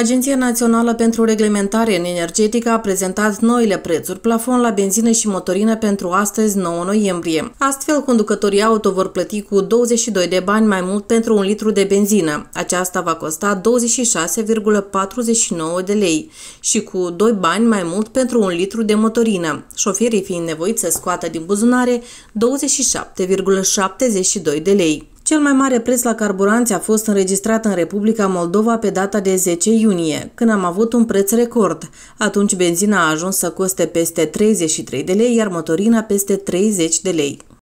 Agenția Națională pentru Reglementare în Energetică a prezentat noile prețuri plafon la benzină și motorină pentru astăzi 9 noiembrie. Astfel, conducătorii auto vor plăti cu 22 de bani mai mult pentru un litru de benzină. Aceasta va costa 26,49 de lei și cu 2 bani mai mult pentru un litru de motorină, șoferii fiind nevoiți să scoată din buzunare 27,72 de lei. Cel mai mare preț la carburanți a fost înregistrat în Republica Moldova pe data de 10 iunie, când am avut un preț record. Atunci benzina a ajuns să coste peste 33 de lei, iar motorina peste 30 de lei.